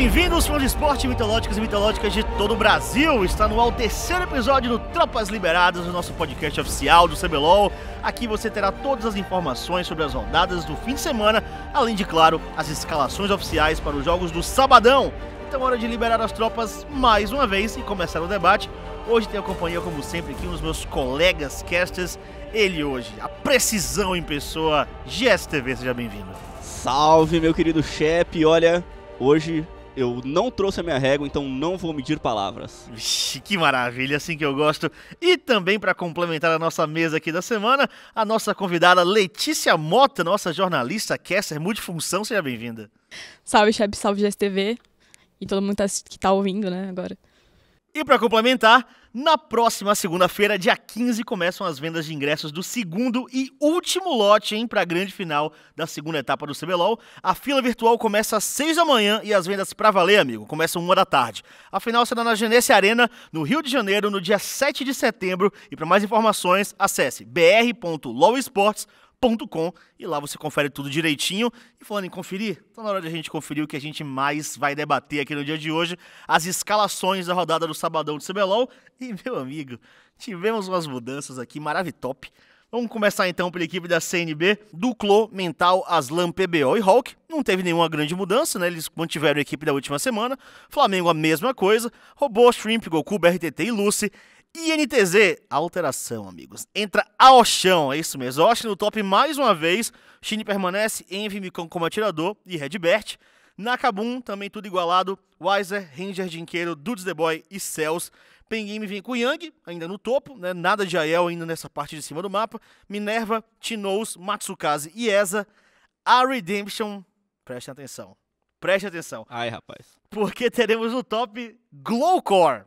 bem-vindos, fãs de esporte, mitológicos e mitológicas de todo o Brasil. Está no ao terceiro episódio do Tropas Liberadas, o nosso podcast oficial do CBLOL. Aqui você terá todas as informações sobre as rodadas do fim de semana, além de, claro, as escalações oficiais para os jogos do sabadão. Então, hora de liberar as tropas mais uma vez e começar o debate. Hoje tenho a companhia, como sempre, aqui um dos meus colegas casters. Ele hoje, a precisão em pessoa, GSTV, seja bem-vindo. Salve, meu querido chefe. Olha, hoje eu não trouxe a minha régua, então não vou medir palavras. Vixe, que maravilha, assim que eu gosto. E também para complementar a nossa mesa aqui da semana, a nossa convidada Letícia Mota, nossa jornalista, caster multifunção, seja bem-vinda. Salve, Chefe, salve GSTV e todo mundo tá que está ouvindo, né, agora. E para complementar, na próxima segunda-feira, dia 15, começam as vendas de ingressos do segundo e último lote para a grande final da segunda etapa do CBLOL. A fila virtual começa às 6 da manhã e as vendas para valer, amigo, começam 1 da tarde. A final será na Genesse Arena, no Rio de Janeiro, no dia 7 de setembro. E para mais informações, acesse br.lowesports.com com e lá você confere tudo direitinho. E falando em conferir, tá na hora de a gente conferir o que a gente mais vai debater aqui no dia de hoje, as escalações da rodada do Sabadão do CBLOL. E, meu amigo, tivemos umas mudanças aqui maravilhosas. Vamos começar então pela equipe da CNB, Duclo, Mental, Aslan, PBO e Hulk. Não teve nenhuma grande mudança, né? Eles mantiveram a equipe da última semana. Flamengo a mesma coisa. Robô, Shrimp, Goku, BRTT e Lucy. INTZ, alteração, amigos. Entra ao chão, é isso mesmo. Osh no top mais uma vez. Shin permanece, Envy, Mikon como atirador e Redbert. Nakabum, também tudo igualado. Weiser, Ranger, Dinqueiro, Dudes The Boy e Cells. Pengame vem com Yang, ainda no topo, né? Nada de Ael ainda nessa parte de cima do mapa. Minerva, Tinous, Matsukaze e Eza. A Redemption, prestem atenção. Preste atenção. Ai, rapaz. Porque teremos no top Glowcore.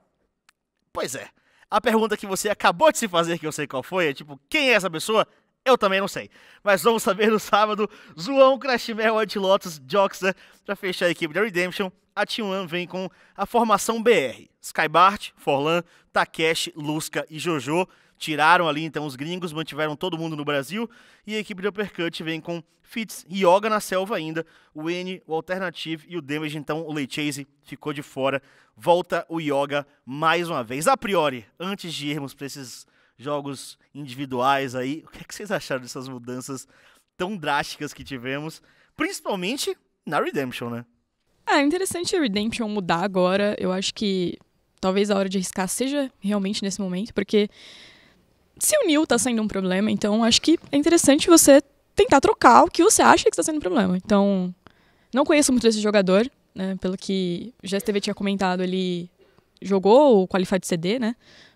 Pois é a pergunta que você acabou de se fazer, que eu sei qual foi, é tipo, quem é essa pessoa? Eu também não sei. Mas vamos saber no sábado. Zoão, White Antilotus, Joxer, pra fechar a equipe da Redemption. A T1 vem com a formação BR. Skybart, Forlan, Takeshi, Lusca e Jojo tiraram ali então os gringos, mantiveram todo mundo no Brasil, e a equipe de Uppercut vem com Fitz, Yoga na selva ainda, o N, o Alternative e o Damage, então o Lei Chase ficou de fora, volta o Yoga mais uma vez. A priori, antes de irmos para esses jogos individuais aí, o que, é que vocês acharam dessas mudanças tão drásticas que tivemos, principalmente na Redemption, né? É interessante a Redemption mudar agora, eu acho que talvez a hora de arriscar seja realmente nesse momento, porque se o Nil está sendo um problema, então acho que é interessante você tentar trocar o que você acha que está sendo um problema. Então, não conheço muito desse jogador, né? Pelo que o GSTV tinha comentado, ele jogou o Qualified CD, né?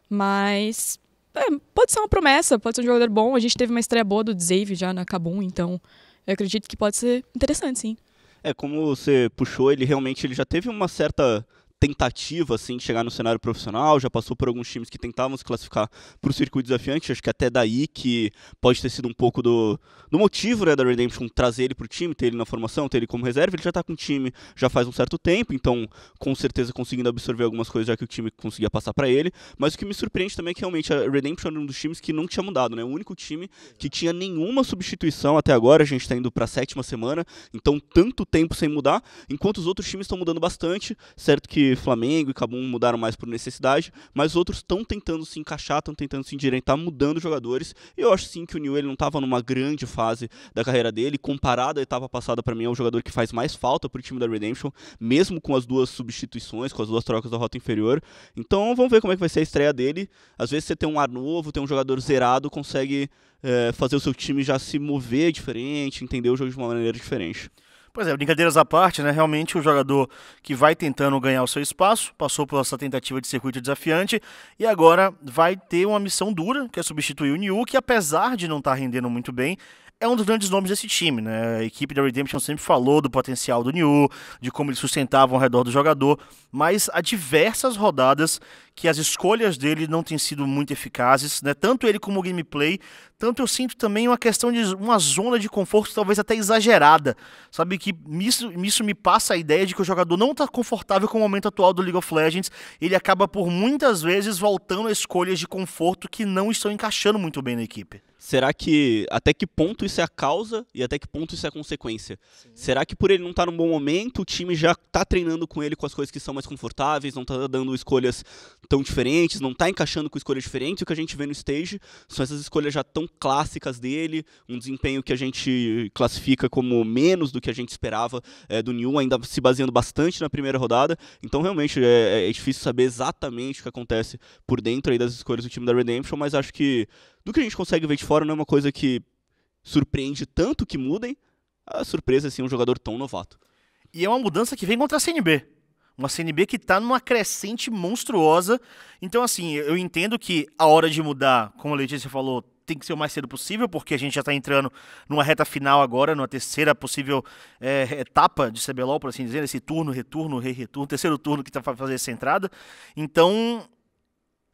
Mas é, pode ser uma promessa, pode ser um jogador bom. A gente teve uma estreia boa do Dzeive já na Kabum, então eu acredito que pode ser interessante, sim. É, como você puxou, ele realmente ele já teve uma certa tentativa assim de chegar no cenário profissional, já passou por alguns times que tentavam se classificar para o circuito desafiante, acho que é até daí que pode ter sido um pouco do, do motivo né, da Redemption trazer ele para o time, ter ele na formação, ter ele como reserva, ele já está com o time já faz um certo tempo, então com certeza conseguindo absorver algumas coisas já que o time conseguia passar para ele, mas o que me surpreende também é que realmente a Redemption era um dos times que não tinha mudado, né, o único time que tinha nenhuma substituição até agora, a gente está indo para a sétima semana, então tanto tempo sem mudar, enquanto os outros times estão mudando bastante, certo que Flamengo e Cabum mudaram mais por necessidade, mas outros estão tentando se encaixar, estão tentando se endireitar, mudando jogadores. E eu acho sim que o New ele não estava numa grande fase da carreira dele, comparado à etapa passada para mim é o jogador que faz mais falta para o time da Redemption, mesmo com as duas substituições, com as duas trocas da rota inferior. Então vamos ver como é que vai ser a estreia dele. Às vezes você tem um ar novo, tem um jogador zerado, consegue é, fazer o seu time já se mover diferente, entender o jogo de uma maneira diferente. Pois é, brincadeiras à parte, né? Realmente o jogador que vai tentando ganhar o seu espaço, passou por essa tentativa de circuito desafiante e agora vai ter uma missão dura, que é substituir o Niu, que apesar de não estar tá rendendo muito bem, é um dos grandes nomes desse time, né? A equipe da Redemption sempre falou do potencial do Niu, de como ele sustentava ao redor do jogador, mas há diversas rodadas que as escolhas dele não têm sido muito eficazes, né? Tanto ele como o gameplay, tanto eu sinto também uma questão de uma zona de conforto talvez até exagerada, sabe? Que isso, isso me passa a ideia de que o jogador não está confortável com o momento atual do League of Legends, ele acaba por muitas vezes voltando a escolhas de conforto que não estão encaixando muito bem na equipe. Será que até que ponto isso é a causa e até que ponto isso é a consequência? Sim. Será que por ele não estar tá num bom momento, o time já está treinando com ele com as coisas que são mais confortáveis, não está dando escolhas tão diferentes, não está encaixando com escolhas diferentes? O que a gente vê no stage são essas escolhas já tão clássicas dele, um desempenho que a gente classifica como menos do que a gente esperava é, do New, ainda se baseando bastante na primeira rodada. Então realmente é, é, é difícil saber exatamente o que acontece por dentro das escolhas do time da Redemption, mas acho que do que a gente consegue ver de fora não é uma coisa que surpreende tanto que mudem. A surpresa, assim, é um jogador tão novato. E é uma mudança que vem contra a CNB. Uma CNB que está numa crescente monstruosa. Então, assim, eu entendo que a hora de mudar, como a Letícia falou, tem que ser o mais cedo possível, porque a gente já está entrando numa reta final agora, numa terceira possível é, etapa de CBLOL, por assim dizer, esse turno, retorno, re-retorno, terceiro turno que está fazendo essa entrada. Então,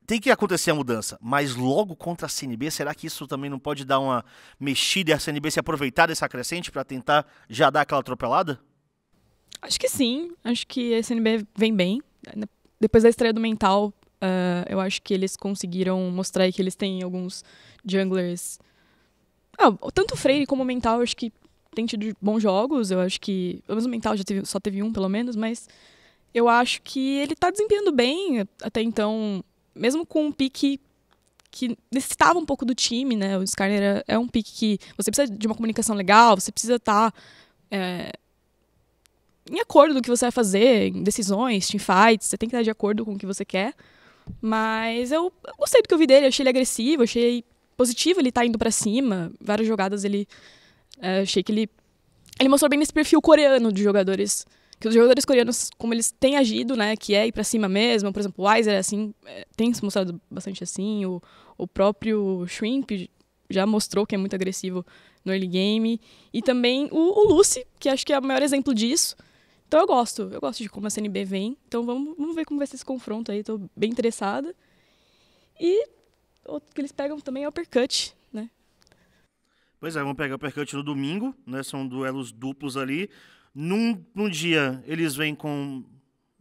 tem que acontecer a mudança, mas logo contra a CNB, será que isso também não pode dar uma mexida e a CNB se aproveitar dessa crescente para tentar já dar aquela atropelada? Acho que sim, acho que a CNB vem bem. Depois da estreia do Mental, uh, eu acho que eles conseguiram mostrar que eles têm alguns junglers. Ah, tanto o Freire como o Mental, acho que tem tido bons jogos, eu acho que. Pelo menos o Mental já teve, só teve um, pelo menos, mas eu acho que ele está desempenhando bem até então mesmo com um pique que necessitava um pouco do time, né? O Scarner é, é um pique que você precisa de uma comunicação legal, você precisa estar tá, é, em acordo do que você vai fazer, em decisões, teamfights, você tem que estar de acordo com o que você quer. Mas eu, eu gostei do que eu vi dele, achei ele agressivo, achei positivo ele tá indo para cima, várias jogadas ele é, achei que ele ele mostrou bem nesse perfil coreano de jogadores que os jogadores coreanos, como eles têm agido, né, que é ir para cima mesmo, por exemplo, o Weiser assim, é, tem se mostrado bastante assim, o, o próprio Shrimp já mostrou que é muito agressivo no early game, e também o, o Lucy, que acho que é o maior exemplo disso. Então eu gosto, eu gosto de como a CNB vem, então vamos, vamos ver como vai ser esse confronto aí, tô bem interessada. E outro que eles pegam também é o uppercut, né? Pois é, vamos pegar o uppercut no domingo, né, são duelos duplos ali, num, num dia eles vêm com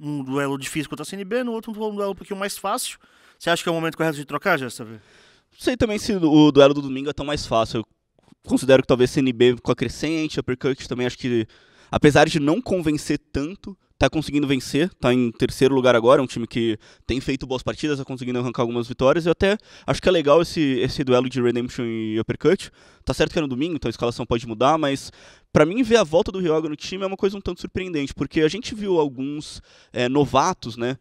um duelo difícil contra a CNB, no outro um duelo um pouquinho mais fácil. Você acha que é o momento correto de trocar, já sabe? sei também se o duelo do domingo é tão mais fácil. Eu considero que talvez CNB com a crescente, Uppercut também acho que, apesar de não convencer tanto, tá conseguindo vencer, tá em terceiro lugar agora, é um time que tem feito boas partidas, tá conseguindo arrancar algumas vitórias, e eu até acho que é legal esse, esse duelo de Redemption e Uppercut. Tá certo que é no domingo, então a escalação pode mudar, mas para mim, ver a volta do Ryoga no time é uma coisa um tanto surpreendente, porque a gente viu alguns é, novatos, né?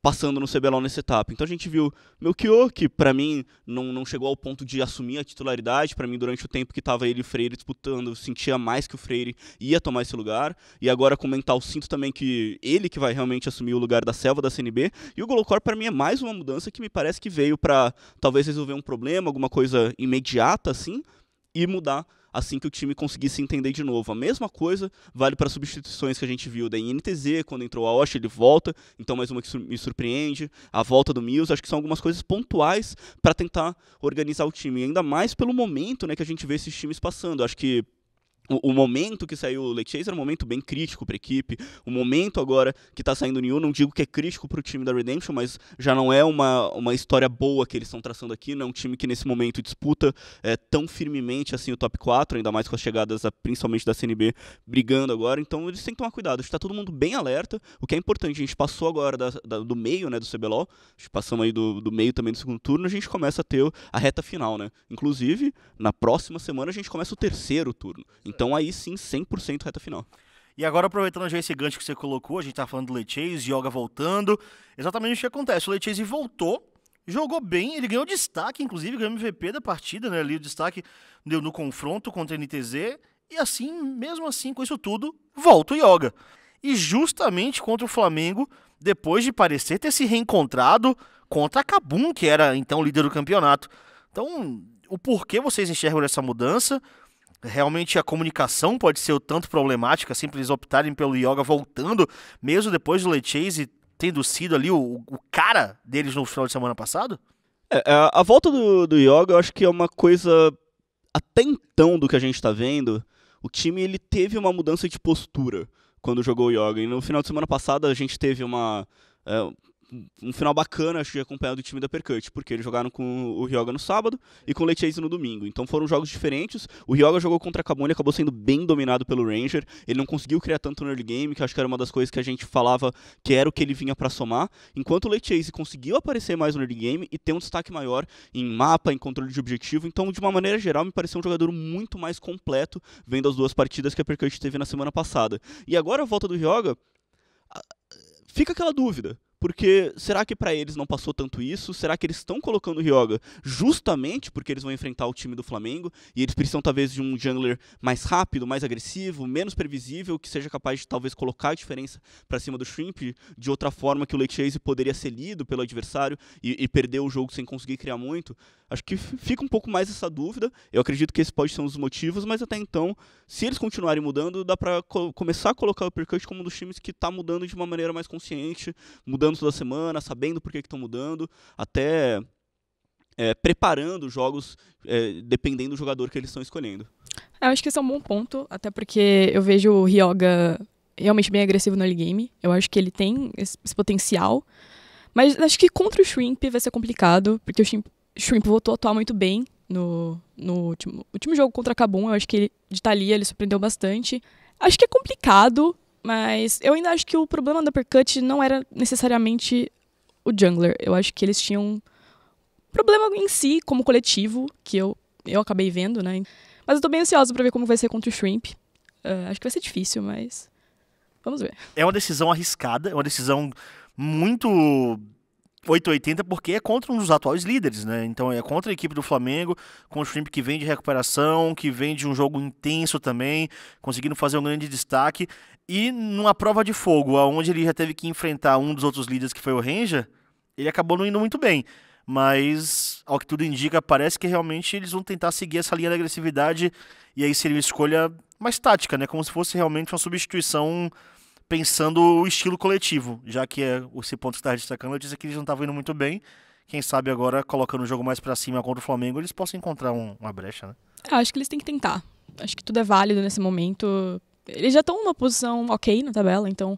Passando no CBLOL nessa etapa. Então a gente viu Melchior, que para mim não, não chegou ao ponto de assumir a titularidade. Para mim, durante o tempo que estava ele e o Freire disputando, eu sentia mais que o Freire ia tomar esse lugar. E agora com o Mental, sinto também que ele que vai realmente assumir o lugar da selva da CNB. E o Golocor, para mim, é mais uma mudança que me parece que veio para talvez resolver um problema, alguma coisa imediata assim, e mudar assim que o time conseguir se entender de novo. A mesma coisa vale para substituições que a gente viu da INTZ, quando entrou a Osh, ele volta, então mais uma que me surpreende, a volta do Mills, acho que são algumas coisas pontuais para tentar organizar o time, ainda mais pelo momento né, que a gente vê esses times passando. Acho que o, o, momento que saiu o Lake Chase era um momento bem crítico para a equipe. O momento agora que está saindo o New, não digo que é crítico para o time da Redemption, mas já não é uma, uma história boa que eles estão traçando aqui. Não é um time que nesse momento disputa é, tão firmemente assim o top 4, ainda mais com as chegadas a, principalmente da CNB brigando agora. Então eles têm que tomar cuidado. Está todo mundo bem alerta, o que é importante. A gente passou agora da, da, do meio né, do CBLOL, passamos aí do, do meio também do segundo turno, a gente começa a ter a reta final. né Inclusive, na próxima semana a gente começa o terceiro turno. Então aí sim, 100% reta final. E agora, aproveitando já esse gancho que você colocou, a gente tá falando do Lechase, Yoga voltando. Exatamente o que acontece. O Lechase voltou, jogou bem, ele ganhou destaque, inclusive, ganhou MVP da partida, né? Ali o destaque deu no confronto contra a NTZ. E assim, mesmo assim, com isso tudo, volta o Yoga. E justamente contra o Flamengo, depois de parecer ter se reencontrado contra a Cabum, que era então líder do campeonato. Então, o porquê vocês enxergam essa mudança? realmente a comunicação pode ser o tanto problemática, sempre eles optarem pelo Yoga voltando, mesmo depois do Lechase tendo sido ali o, o, cara deles no final de semana passado? É, é, a, volta do, do Yoga eu acho que é uma coisa até então do que a gente está vendo, o time ele teve uma mudança de postura quando jogou o Yoga. E no final de semana passada a gente teve uma, é, um final bacana, acho, de acompanhar do time da Percut, porque eles jogaram com o Ryoga no sábado e com o Leitchese no domingo. Então foram jogos diferentes. O Ryoga jogou contra a Cabone, acabou sendo bem dominado pelo Ranger. Ele não conseguiu criar tanto no early game, que acho que era uma das coisas que a gente falava que era o que ele vinha para somar. Enquanto o Leitchese conseguiu aparecer mais no early game e ter um destaque maior em mapa, em controle de objetivo. Então, de uma maneira geral, me pareceu um jogador muito mais completo, vendo as duas partidas que a Percut teve na semana passada. E agora a volta do Ryoga, fica aquela dúvida porque será que para eles não passou tanto isso? Será que eles estão colocando o Ryoga justamente porque eles vão enfrentar o time do Flamengo e eles precisam talvez de um jungler mais rápido, mais agressivo, menos previsível, que seja capaz de talvez colocar a diferença para cima do Shrimp de outra forma que o Lake Chase poderia ser lido pelo adversário e, e perder o jogo sem conseguir criar muito? Acho que fica um pouco mais essa dúvida. Eu acredito que esse pode ser um dos motivos, mas até então, se eles continuarem mudando, dá para co começar a colocar o Uppercut como um dos times que está mudando de uma maneira mais consciente, mudando mudando toda semana, sabendo por que estão mudando, até é, preparando jogos é, dependendo do jogador que eles estão escolhendo. Eu acho que esse é um bom ponto, até porque eu vejo o Ryoga realmente bem agressivo no early game. Eu acho que ele tem esse, esse potencial. Mas acho que contra o Shrimp vai ser complicado, porque o Shrimp, Shrimp voltou a atuar muito bem no, no último, último jogo contra a Kabum. Eu acho que ele, de Thalia ele surpreendeu bastante. Acho que é complicado, mas eu ainda acho que o problema da Uppercut não era necessariamente o jungler. Eu acho que eles tinham um problema em si, como coletivo, que eu, eu acabei vendo, né? Mas eu tô bem ansiosa para ver como vai ser contra o Shrimp. Uh, acho que vai ser difícil, mas. Vamos ver. É uma decisão arriscada, é uma decisão muito 880 porque é contra um dos atuais líderes, né? Então é contra a equipe do Flamengo, com o Shrimp que vem de recuperação, que vem de um jogo intenso também, conseguindo fazer um grande destaque. E numa prova de fogo, aonde ele já teve que enfrentar um dos outros líderes que foi o Ranger, ele acabou não indo muito bem. Mas, ao que tudo indica, parece que realmente eles vão tentar seguir essa linha da agressividade e aí seria uma escolha mais tática, né? Como se fosse realmente uma substituição pensando o estilo coletivo, já que é esse ponto que está destacando, eu disse que eles não estavam indo muito bem. Quem sabe agora, colocando o jogo mais para cima contra o Flamengo, eles possam encontrar um, uma brecha, né? É, eu acho que eles têm que tentar. Acho que tudo é válido nesse momento. Eles já estão numa posição ok na tabela, então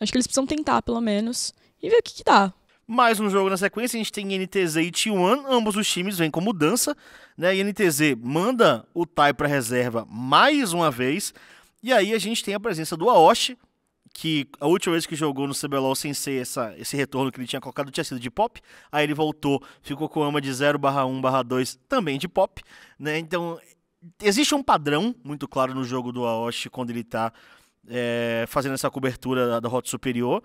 acho que eles precisam tentar, pelo menos, e ver o que, que dá. Mais um jogo na sequência, a gente tem NTZ e T1, ambos os times vêm com mudança, né? E NTZ manda o Tai para reserva mais uma vez, e aí a gente tem a presença do Aoshi, que a última vez que jogou no CBLOL sem ser essa, esse retorno que ele tinha colocado tinha sido de pop, aí ele voltou, ficou com ama de 0 1 2 também de pop, né? Então, existe um padrão muito claro no jogo do Aoshi quando ele está é, fazendo essa cobertura da, da rota superior.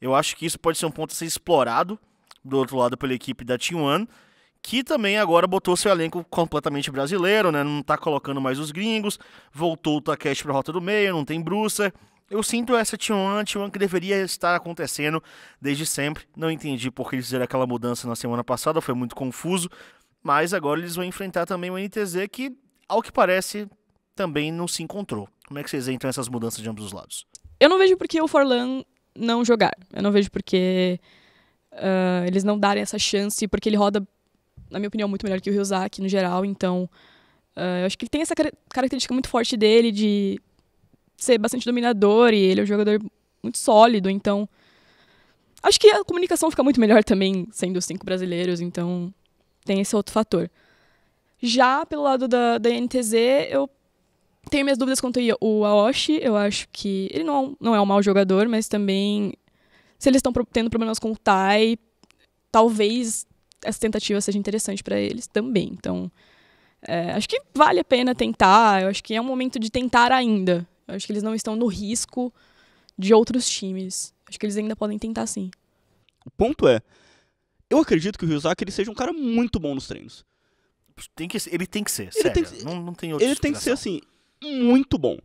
Eu acho que isso pode ser um ponto a ser explorado do outro lado pela equipe da Team One, que também agora botou seu elenco completamente brasileiro, né? Não está colocando mais os gringos, voltou o Takeshi para a rota do meio, não tem Brucer. Eu sinto essa T1, T1 que deveria estar acontecendo desde sempre. Não entendi por que eles fizeram aquela mudança na semana passada, foi muito confuso. Mas agora eles vão enfrentar também o NTZ, que, ao que parece, também não se encontrou. Como é que vocês entram essas mudanças de ambos os lados? Eu não vejo por que o Forlan não jogar. Eu não vejo por que uh, eles não darem essa chance, porque ele roda, na minha opinião, muito melhor que o Ryuzaki no geral. Então, uh, eu acho que ele tem essa característica muito forte dele de ser bastante dominador e ele é um jogador muito sólido, então. Acho que a comunicação fica muito melhor também sendo os cinco brasileiros, então tem esse outro fator. Já pelo lado da, da NTZ, eu tenho minhas dúvidas quanto o Aoshi. Eu acho que ele não, não é um mau jogador, mas também se eles estão tendo problemas com o Tai, talvez essa tentativa seja interessante para eles também. Então, é, acho que vale a pena tentar. Eu acho que é um momento de tentar ainda. Eu acho que eles não estão no risco de outros times. Acho que eles ainda podem tentar sim. O ponto é, eu acredito que o Ryuzaki ele seja um cara muito bom nos treinos. Tem que, ele tem que ser, ele sério. Tem que, não, não tem outra Ele tem que ser, assim, muito bom.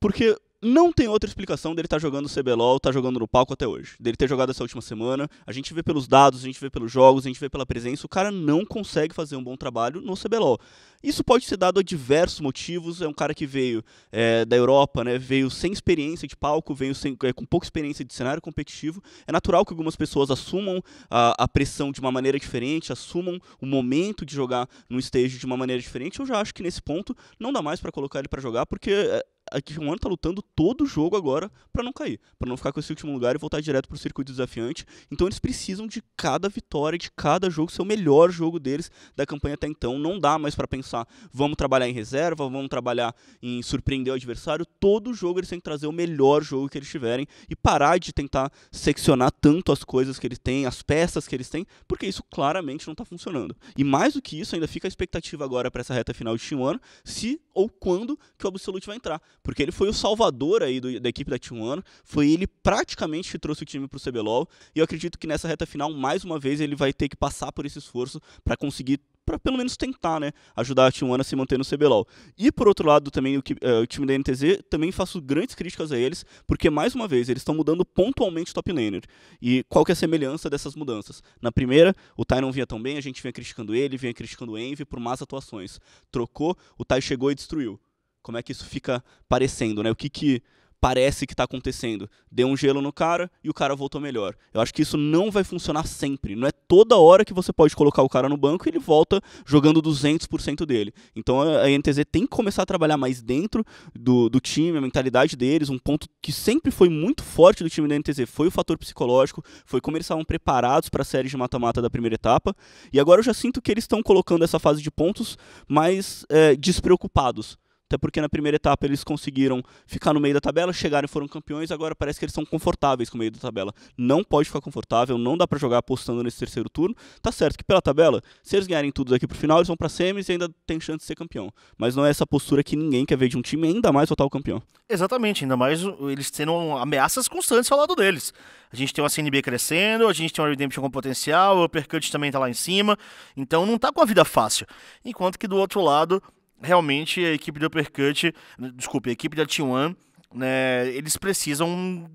Porque não tem outra explicação dele estar tá jogando CBLOL, estar tá jogando no palco até hoje. Dele ter jogado essa última semana. A gente vê pelos dados, a gente vê pelos jogos, a gente vê pela presença. O cara não consegue fazer um bom trabalho no CBLOL. Isso pode ser dado a diversos motivos. É um cara que veio é, da Europa, né? Veio sem experiência de palco, veio sem, é, com pouca experiência de cenário competitivo. É natural que algumas pessoas assumam a, a pressão de uma maneira diferente, assumam o momento de jogar no stage de uma maneira diferente. Eu já acho que nesse ponto não dá mais para colocar ele para jogar, porque é, a Kiwon tá lutando todo o jogo agora para não cair, para não ficar com esse último lugar e voltar direto pro circuito desafiante. Então eles precisam de cada vitória, de cada jogo ser o melhor jogo deles da campanha até então. Não dá mais para pensar, vamos trabalhar em reserva, vamos trabalhar em surpreender o adversário. Todo jogo eles têm que trazer o melhor jogo que eles tiverem e parar de tentar seccionar tanto as coisas que eles têm, as peças que eles têm, porque isso claramente não tá funcionando. E mais do que isso, ainda fica a expectativa agora para essa reta final de Shinwan, se ou quando que o Absolute vai entrar. Porque ele foi o salvador aí do, da equipe da T1, foi ele praticamente que trouxe o time para o CBLOL, e eu acredito que nessa reta final, mais uma vez, ele vai ter que passar por esse esforço para conseguir para pelo menos tentar, né, ajudar a Tijuana a se manter no CBLOL. E por outro lado também o, que, uh, o time da NTZ também faço grandes críticas a eles, porque mais uma vez eles estão mudando pontualmente top laner. E qual que é a semelhança dessas mudanças? Na primeira, o Tai não vinha tão bem, a gente vinha criticando ele, vinha criticando o Envy por más atuações. Trocou, o Tai chegou e destruiu. Como é que isso fica parecendo, né? O que que parece que está acontecendo. Deu um gelo no cara e o cara voltou melhor. Eu acho que isso não vai funcionar sempre. Não é toda hora que você pode colocar o cara no banco e ele volta jogando 200% dele. Então a NTZ tem que começar a trabalhar mais dentro do, do time, a mentalidade deles. Um ponto que sempre foi muito forte do time da NTZ foi o fator psicológico, foi como eles estavam preparados para a série de mata-mata da primeira etapa. E agora eu já sinto que eles estão colocando essa fase de pontos mais é, despreocupados até porque na primeira etapa eles conseguiram ficar no meio da tabela, chegaram e foram campeões, agora parece que eles são confortáveis com o meio da tabela. Não pode ficar confortável, não dá para jogar apostando nesse terceiro turno. Tá certo que pela tabela, se eles ganharem tudo daqui pro final, eles vão para semis e ainda tem chance de ser campeão. Mas não é essa postura que ninguém quer ver de um time, ainda mais tal campeão. Exatamente, ainda mais eles tendo ameaças constantes ao lado deles. A gente tem uma CNB crescendo, a gente tem uma Redemption com potencial, o Uppercut também tá lá em cima, então não tá com a vida fácil. Enquanto que do outro lado, realmente a equipe do Uppercut, desculpe, a equipe da T1, né, eles precisam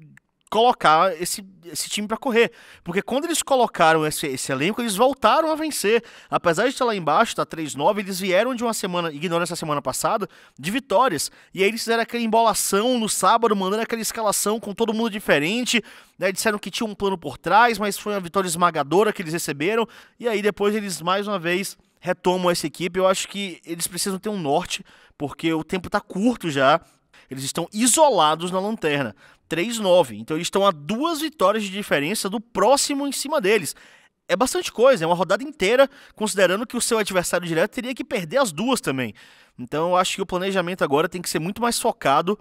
colocar esse, esse time para correr. Porque quando eles colocaram esse, esse elenco, eles voltaram a vencer. Apesar de estar lá embaixo, tá 3-9, eles vieram de uma semana, ignorando essa semana passada, de vitórias. E aí eles fizeram aquela embolação no sábado, mandando aquela escalação com todo mundo diferente. Né? Disseram que tinha um plano por trás, mas foi uma vitória esmagadora que eles receberam. E aí depois eles mais uma vez retomam essa equipe. Eu acho que eles precisam ter um norte, porque o tempo está curto já. Eles estão isolados na lanterna. 3-9. Então eles estão a duas vitórias de diferença do próximo em cima deles. É bastante coisa, é uma rodada inteira, considerando que o seu adversário direto teria que perder as duas também. Então eu acho que o planejamento agora tem que ser muito mais focado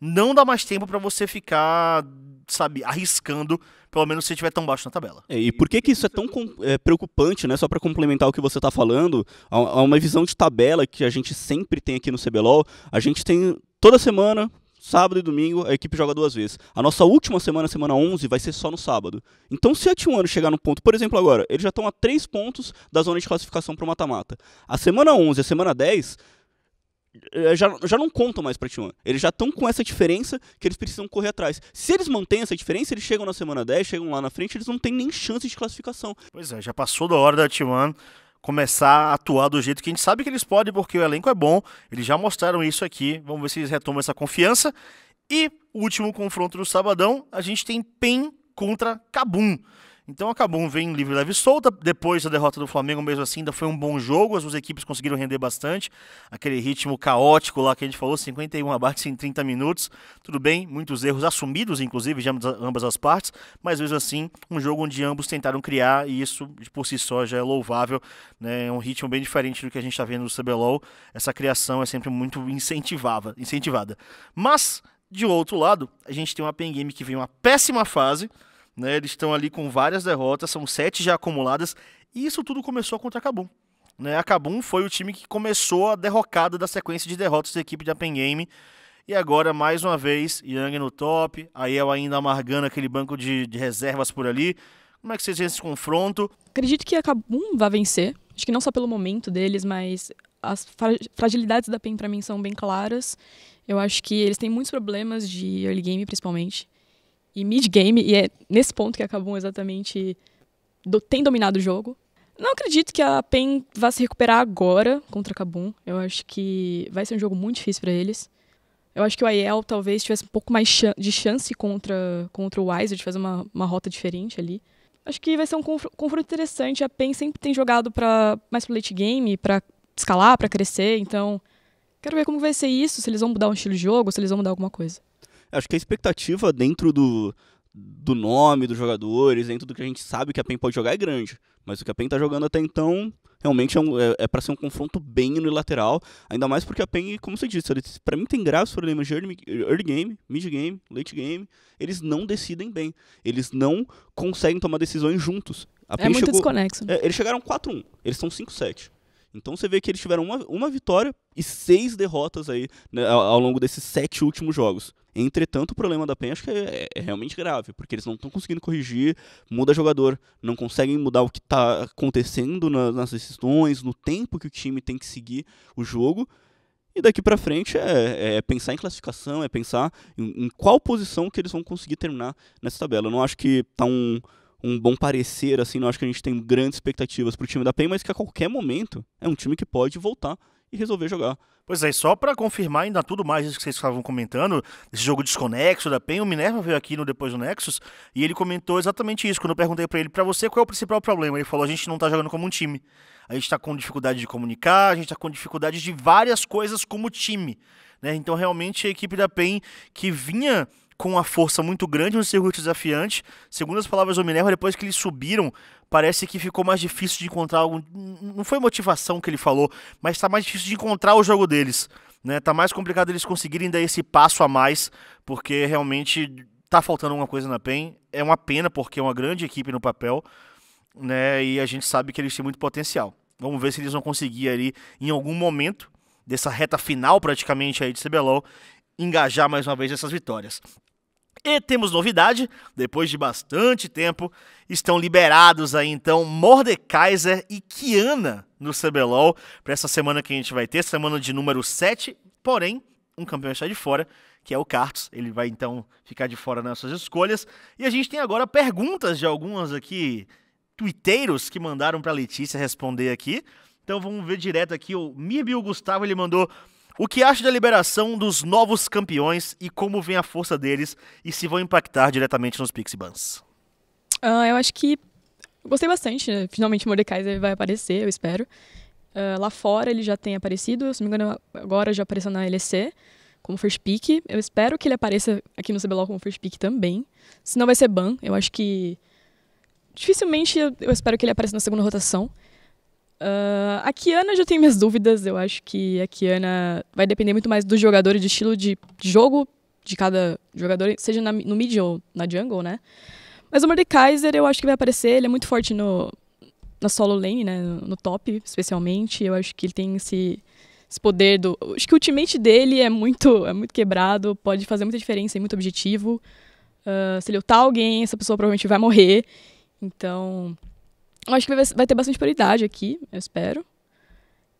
não dá mais tempo para você ficar, sabe, arriscando, pelo menos se estiver tão baixo na tabela. É, e por que que isso é tão é, preocupante, né? Só para complementar o que você está falando, há, uma visão de tabela que a gente sempre tem aqui no CBLOL. A gente tem toda semana, sábado e domingo, a equipe joga duas vezes. A nossa última semana, semana 11, vai ser só no sábado. Então, se a T1 chegar no ponto, por exemplo, agora, eles já estão a três pontos da zona de classificação para o mata-mata. A semana 11 a semana 10 já, já não contam mais pra T1. Eles já estão com essa diferença que eles precisam correr atrás. Se eles mantêm essa diferença, eles chegam na semana 10, chegam lá na frente, eles não têm nem chance de classificação. Pois é, já passou da hora da T1 começar a atuar do jeito que a gente sabe que eles podem, porque o elenco é bom. Eles já mostraram isso aqui. Vamos ver se eles retomam essa confiança. E o último confronto do sabadão, a gente tem PEN contra Cabum. Então acabou um vem livre leve solta. Depois da derrota do Flamengo, mesmo assim, ainda foi um bom jogo. As duas equipes conseguiram render bastante. Aquele ritmo caótico lá que a gente falou, 51 abates em 30 minutos. Tudo bem, muitos erros assumidos, inclusive, de ambas as partes. Mas mesmo assim, um jogo onde ambos tentaram criar e isso por si só já é louvável. Né? É um ritmo bem diferente do que a gente está vendo no CBLOL. Essa criação é sempre muito incentivava, incentivada. Mas, de outro lado, a gente tem uma Pen Game que vem uma péssima fase né? Eles estão ali com várias derrotas, são sete já acumuladas, e isso tudo começou contra a Cabum. Né? A Cabum foi o time que começou a derrocada da sequência de derrotas da equipe da Pen Game. E agora, mais uma vez, Yang no top, Aí eu ainda amargando aquele banco de, de reservas por ali. Como é que vocês veem esse confronto? Acredito que a Kabum vai vencer. Acho que não só pelo momento deles, mas as fragilidades da PEN para mim são bem claras. Eu acho que eles têm muitos problemas de early game, principalmente e mid-game, e é nesse ponto que a Kabum exatamente do, tem dominado o jogo. Não acredito que a PEN vá se recuperar agora contra a Kabum. Eu acho que vai ser um jogo muito difícil para eles. Eu acho que o Aiel talvez tivesse um pouco mais de chance contra, contra o Wiser de fazer uma, uma rota diferente ali. Acho que vai ser um confronto interessante. A PEN sempre tem jogado para mais pro late game, para escalar, para crescer. Então, quero ver como vai ser isso, se eles vão mudar um estilo de jogo, se eles vão mudar alguma coisa. Acho que a expectativa dentro do, do nome dos jogadores, dentro do que a gente sabe que a PEN pode jogar é grande. Mas o que a PEN está jogando até então realmente é, um, é, é para ser um confronto bem unilateral. Ainda mais porque a PEN, como você disse, para mim tem graves problemas é de early, game, mid game, late game. Eles não decidem bem. Eles não conseguem tomar decisões juntos. A PEN é muito chegou, desconexo. Né? É, eles chegaram 4-1, eles são 5-7. Então você vê que eles tiveram uma, uma vitória e seis derrotas aí né, ao, ao longo desses sete últimos jogos. Entretanto, o problema da PEN acho que é, é realmente grave, porque eles não estão conseguindo corrigir, muda jogador, não conseguem mudar o que está acontecendo na, nas decisões, no tempo que o time tem que seguir o jogo. E daqui para frente é, é, é, pensar em classificação, é pensar em, em, qual posição que eles vão conseguir terminar nessa tabela. Eu não acho que está um, um bom parecer, assim, não acho que a gente tem grandes expectativas para o time da PEN, mas que a qualquer momento é um time que pode voltar e resolver jogar. Pois é, só para confirmar ainda tudo mais isso que vocês estavam comentando, esse jogo desconexo da PEN, o Minerva veio aqui no Depois do Nexus e ele comentou exatamente isso. Quando eu perguntei para ele, para você, qual é o principal problema? Ele falou: a gente não tá jogando como um time. A gente tá com dificuldade de comunicar, a gente tá com dificuldade de várias coisas como time. Né? Então, realmente, a equipe da PEN que vinha com uma força muito grande no circuito desafiante. Segundo as palavras do Minerva, depois que eles subiram, parece que ficou mais difícil de encontrar algum. Não foi motivação que ele falou, mas está mais difícil de encontrar o jogo deles. Né? Tá mais complicado eles conseguirem dar esse passo a mais, porque realmente tá faltando alguma coisa na PEN. É uma pena, porque é uma grande equipe no papel, né? E a gente sabe que eles têm muito potencial. Vamos ver se eles vão conseguir ali, em algum momento, dessa reta final praticamente aí de CBLOL, engajar mais uma vez essas vitórias. E temos novidade, depois de bastante tempo, estão liberados aí então Mordekaiser e Kiana no CBLOL para essa semana que a gente vai ter, semana de número 7, porém, um campeão está de fora, que é o Cartos, ele vai então ficar de fora nessas escolhas. E a gente tem agora perguntas de algumas aqui, twitteiros que mandaram para Letícia responder aqui. Então vamos ver direto aqui, o Mibio Gustavo, ele mandou... O que acha da liberação dos novos campeões e como vem a força deles e se vão impactar diretamente nos Pixie Bans? Uh, eu acho que gostei bastante. Né? Finalmente o Mordekaiser vai aparecer, eu espero. Uh, lá fora ele já tem aparecido, se não me engano agora já apareceu na LEC como first pick. Eu espero que ele apareça aqui no CBLOL como first pick também. Senão vai ser ban. Eu acho que... Dificilmente eu espero que ele apareça na segunda rotação. Uh, a Kiana já tem minhas dúvidas. Eu acho que a Kiana vai depender muito mais do jogador e do estilo de jogo de cada jogador, seja na, no mid ou na jungle, né? Mas o Mordekaiser eu acho que vai aparecer. Ele é muito forte no, na solo lane, né? No, top, especialmente. Eu acho que ele tem esse, esse poder do. Acho que o ultimate dele é muito, é muito quebrado, pode fazer muita diferença, é muito objetivo. Uh, se ele ultar alguém, essa pessoa provavelmente vai morrer. Então, acho que vai, vai ter bastante prioridade aqui, eu espero.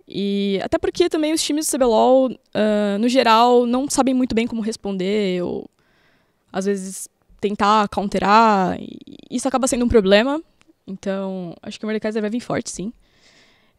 E até porque também os times do CBLOL, uh, ah, no geral, não sabem muito bem como responder, ou às vezes tentar counterar, isso acaba sendo um problema. Então, acho que o Mordekaiser vai vir forte, sim.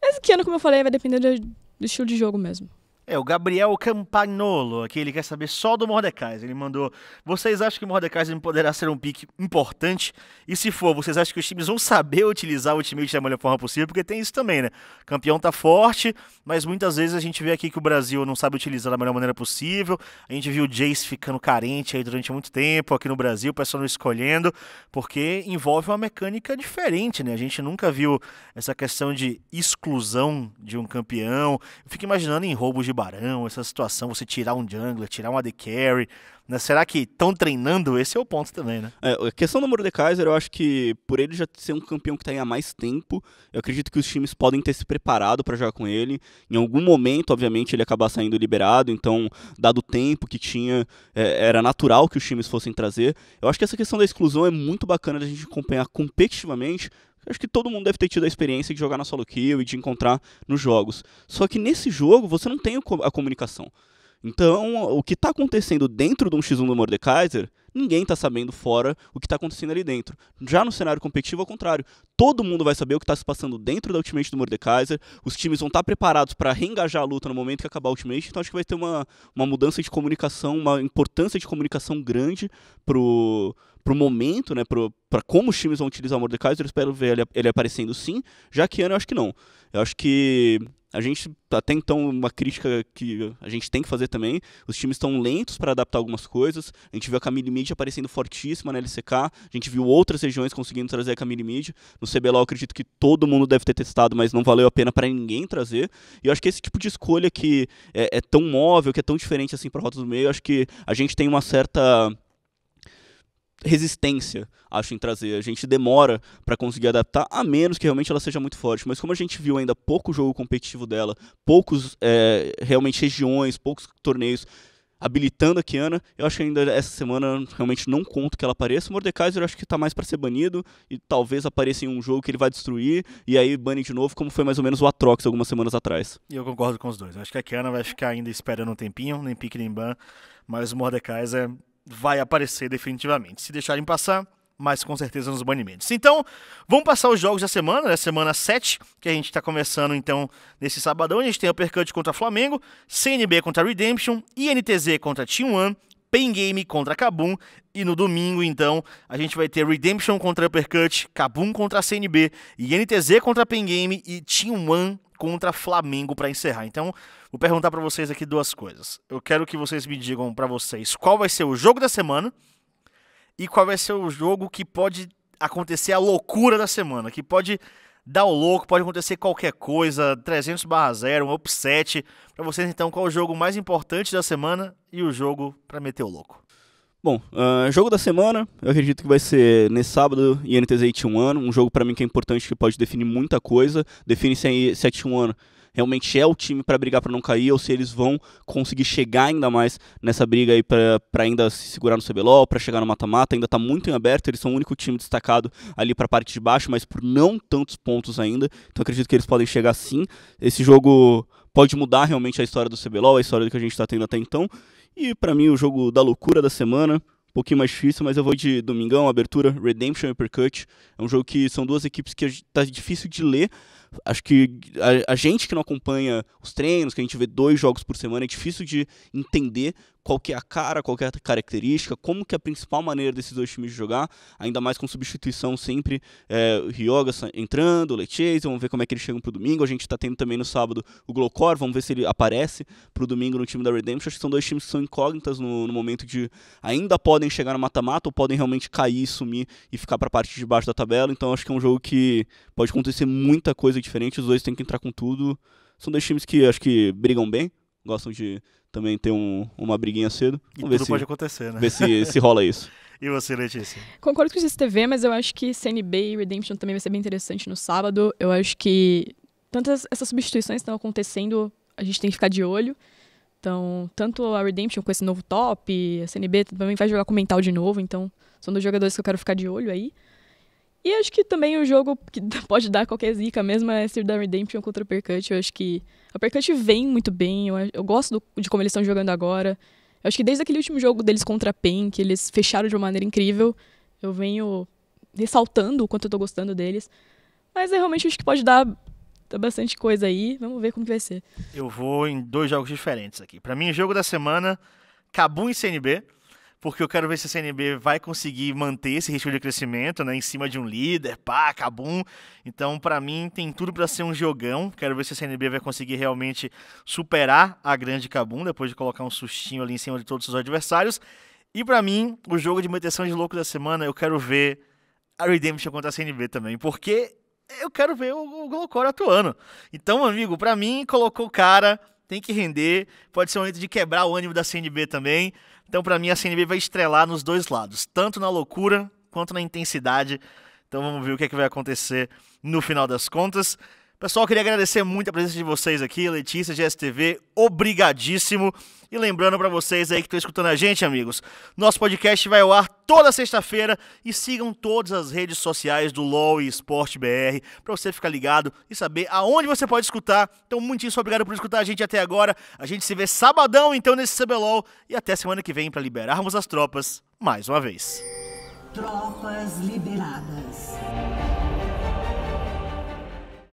Mas que ano, como eu falei, vai depender do, do estilo de jogo mesmo. É, o Gabriel Campagnolo, aqui, ele quer saber só do Mordecai. Ele mandou: Vocês acham que o Mordecai poderá ser um pique importante? E se for, vocês acham que os times vão saber utilizar o ultimate da melhor forma possível? Porque tem isso também, né? O campeão tá forte, mas muitas vezes a gente vê aqui que o Brasil não sabe utilizar da melhor maneira possível. A gente viu o Jace ficando carente aí durante muito tempo aqui no Brasil, o pessoal não escolhendo, porque envolve uma mecânica diferente, né? A gente nunca viu essa questão de exclusão de um campeão. Eu fico imaginando em roubos de de barão, essa situação, você tirar um jungler, tirar um AD carry, né? Será que estão treinando? Esse é o ponto também, né? É, a questão do Mordekaiser, eu acho que por ele já ser um campeão que está aí há mais tempo, eu acredito que os times podem ter se preparado para jogar com ele. Em algum momento, obviamente, ele acabar saindo liberado, então, dado o tempo que tinha, é, era natural que os times fossem trazer. Eu acho que essa questão da exclusão é muito bacana da gente acompanhar competitivamente, Acho que todo mundo deve ter tido a experiência de jogar na solo kill e de encontrar nos jogos. Só que nesse jogo você não tem a comunicação. Então, o que está acontecendo dentro de um X1 do Mordekaiser, ninguém está sabendo fora o que está acontecendo ali dentro. Já no cenário competitivo, ao contrário. Todo mundo vai saber o que está se passando dentro da Ultimate do Mordekaiser, os times vão estar tá preparados para reengajar a luta no momento que acabar a Ultimate, então acho que vai ter uma, uma mudança de comunicação, uma importância de comunicação grande pro pro momento, né, para como os times vão utilizar o Mordecai, eu espero ver ele, ele aparecendo sim. Já que ano eu acho que não. Eu acho que a gente até então uma crítica que a gente tem que fazer também os times estão lentos para adaptar algumas coisas a gente viu a Camille Mid aparecendo fortíssima na LCK a gente viu outras regiões conseguindo trazer a Camille Mid no CBLOL eu acredito que todo mundo deve ter testado mas não valeu a pena para ninguém trazer e eu acho que esse tipo de escolha que é, é tão móvel que é tão diferente assim para rotas do meio eu acho que a gente tem uma certa resistência, acho, em trazer. A gente demora para conseguir adaptar, a menos que realmente ela seja muito forte. Mas como a gente viu ainda pouco jogo competitivo dela, poucos é, realmente regiões, poucos torneios habilitando a Kiana, eu acho que ainda essa semana realmente não conto que ela apareça. O Mordekaiser eu acho que está mais para ser banido e talvez apareça em um jogo que ele vai destruir e aí bane de novo, como foi mais ou menos o Atrox algumas semanas atrás. E eu concordo com os dois. Eu acho que a Kiana vai ficar ainda esperando um tempinho, nem pique nem ban, mas o Mordekaiser vai aparecer definitivamente. Se deixarem passar, mas com certeza nos banimentos. Então, vamos passar os jogos da semana, da né? Semana 7, que a gente está começando então nesse sabadão. A gente tem Uppercut contra Flamengo, CNB contra Redemption, INTZ contra T1, Pain Game contra Kabum. E no domingo, então, a gente vai ter Redemption contra Uppercut, Kabum contra CNB, INTZ contra Pain Game e Team One contra Flamengo para encerrar. Então, vou perguntar para vocês aqui duas coisas. Eu quero que vocês me digam para vocês qual vai ser o jogo da semana e qual vai ser o jogo que pode acontecer a loucura da semana, que pode dar o louco, pode acontecer qualquer coisa, 300 barra 0, um upset. Para vocês, então, qual o jogo mais importante da semana e o jogo para meter o louco. Bom, uh, jogo da semana, eu acredito que vai ser nesse sábado INTZ 81, t um jogo para mim que é importante, que pode definir muita coisa, define se a, se a realmente é o time para brigar para não cair ou se eles vão conseguir chegar ainda mais nessa briga aí para ainda se segurar no CBLOL, para chegar no mata-mata, ainda está muito em aberto, eles são o único time destacado ali para a parte de baixo, mas por não tantos pontos ainda. Então acredito que eles podem chegar sim. Esse jogo pode mudar realmente a história do CBLOL, a história do que a gente está tendo até então. E para mim, o jogo da loucura da semana, um pouquinho mais difícil, mas eu vou de Domingão, Abertura, Redemption e Uppercut. É um jogo que são duas equipes que tá difícil de ler, acho que a, a, gente que não acompanha os treinos, que a gente vê dois jogos por semana, é difícil de entender qual que é a cara, qual que é a característica, como que é a principal maneira desses dois times de jogar, ainda mais com substituição sempre, é, o Ryoga entrando, o Lechese, vamos ver como é que eles chegam pro domingo, a gente está tendo também no sábado o Glocor, vamos ver se ele aparece pro domingo no time da Redemption, acho que são dois times que são incógnitas no, no momento de ainda podem chegar no mata-mata ou podem realmente cair, sumir e ficar para a parte de baixo da tabela, então acho que é um jogo que pode acontecer muita coisa diferente, os dois têm que entrar com tudo. São dois times que acho que brigam bem, gostam de também ter um, uma briguinha cedo. e Vamos ver tudo se, pode acontecer, né? Ver se, se rola isso. E você, Letícia? Concordo com o TV, mas eu acho que CNB e Redemption também vai ser bem interessante no sábado. Eu acho que tantas essas substituições estão acontecendo, a gente tem que ficar de olho. Então, tanto a Redemption com esse novo top, a CNB também vai jogar com mental de novo, então são dois jogadores que eu quero ficar de olho aí. E acho que também o jogo que pode dar qualquer zica mesmo é Steel da Redemption contra o Percut. Eu acho que o Percut vem muito bem, eu, eu gosto do, de como eles estão jogando agora. Eu acho que desde aquele último jogo deles contra a PEN, que eles fecharam de uma maneira incrível, eu venho ressaltando o quanto eu tô gostando deles. Mas realmente acho que pode dar tá bastante coisa aí. Vamos ver como que vai ser. Eu vou em dois jogos diferentes aqui. Para mim, jogo da semana, Cabum e CNB porque eu quero ver se a CNB vai conseguir manter esse ritmo de crescimento, né, em cima de um líder, pá, cabum. Então, para mim, tem tudo para ser um jogão. Quero ver se a CNB vai conseguir realmente superar a grande cabum, depois de colocar um sustinho ali em cima de todos os adversários. E para mim, o jogo de manutenção de louco da semana, eu quero ver a Redemption contra a CNB também, porque eu quero ver o, o atuando. Então, amigo, para mim, colocou o cara tem que render. Pode ser um momento de quebrar o ânimo da CNB também. Então, para mim, a CNB vai estrelar nos dois lados, tanto na loucura quanto na intensidade. Então, vamos ver o que, é que vai acontecer no final das contas. Pessoal, queria agradecer muito a presença de vocês aqui, Letícia GSTV, STV, obrigadíssimo. E lembrando para vocês aí que estão escutando a gente, amigos, nosso podcast vai ao ar toda sexta-feira e sigam todas as redes sociais do LOL e Esporte BR para você ficar ligado e saber aonde você pode escutar. Então, muitíssimo obrigado por escutar a gente até agora. A gente se vê sabadão então nesse CBLOL e até semana que vem para liberarmos as tropas mais uma vez. Tropas liberadas.